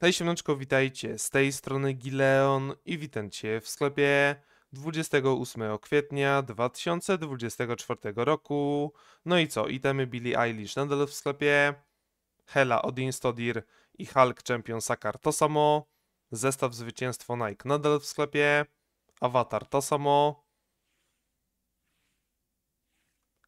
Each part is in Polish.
Tej siemnączko witajcie, z tej strony Gileon i witam Cię w sklepie 28 kwietnia 2024 roku. No i co, itemy Billie Eilish nadal w sklepie, Hela Odin Stodir i Hulk Champion Sakar to samo, zestaw zwycięstwo Nike nadal w sklepie, Avatar to samo,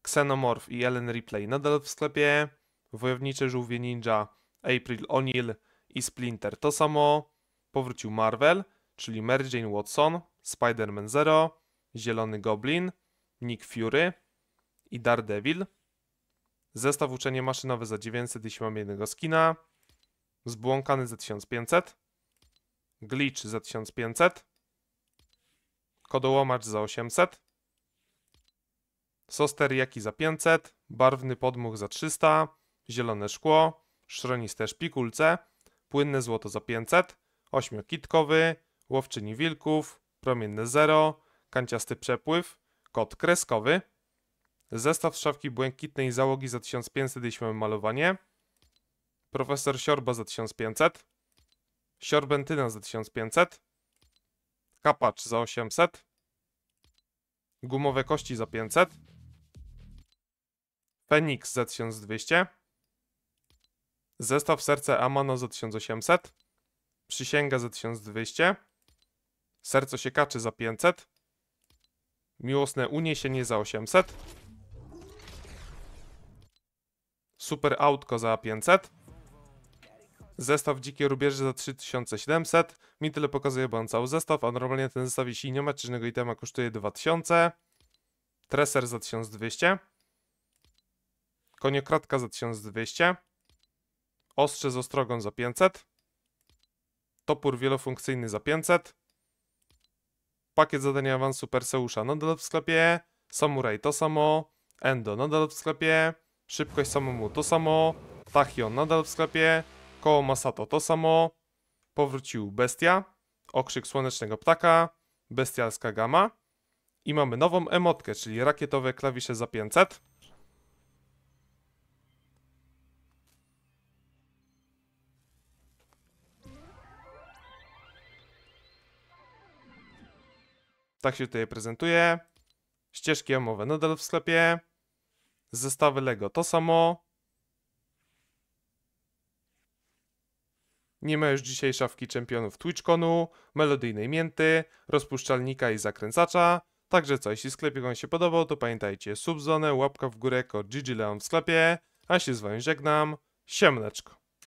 Xenomorph i Ellen Replay nadal w sklepie, Wojownicze Żółwie Ninja, April O'Neil i Splinter. To samo powrócił Marvel, czyli Mary Jane Watson, Spider-Man Zero, Zielony Goblin, Nick Fury i Daredevil. Zestaw uczenie maszynowe za 900, jeśli mam jednego skina. Zbłąkany za 1500. Glitch za 1500. Kodołomacz za 800. Sosteriaki za 500. Barwny podmuch za 300. Zielone szkło. Szroniste szpikulce Płynne złoto za 500, ośmiokitkowy, łowczyni wilków, promienne zero, kanciasty przepływ, kot kreskowy, zestaw szafki błękitnej załogi za 1500, jeśli mamy malowanie, profesor siorba za 1500, siorbentyna za 1500, kapacz za 800, gumowe kości za 500, feniks za 1200, Zestaw serce Amano za 1800, Przysięga za 1200, Serco siekaczy za 500, Miłosne uniesienie za 800, Super autko za 500, Zestaw dzikie rubieże za 3700, mi tyle pokazuje, bo on cały zestaw, a normalnie ten zestaw, jeśli nie ma czynnego itema, kosztuje 2000, Treser za 1200, Koniokratka za 1200, Ostrze z ostrogą za 500. Topór wielofunkcyjny za 500. Pakiet zadania awansu Perseusza nadal w sklepie. Samuraj to samo. Endo nadal w sklepie. Szybkość samemu to samo. Tachion nadal w sklepie. Koło Masato to samo. Powrócił Bestia. Okrzyk słonecznego ptaka. Bestialska gama. I mamy nową emotkę, czyli rakietowe klawisze za 500. Tak się tutaj prezentuje. Ścieżki omowe nadal w sklepie. Zestawy Lego to samo. Nie ma już dzisiaj szafki czempionów TwitchConu, melodyjnej mięty, rozpuszczalnika i zakręcacza. Także co, jeśli sklepie Wam się podobał, to pamiętajcie subzonę, łapka w górę, kod GG Leon w sklepie. A się z Wami żegnam. Siemneczko.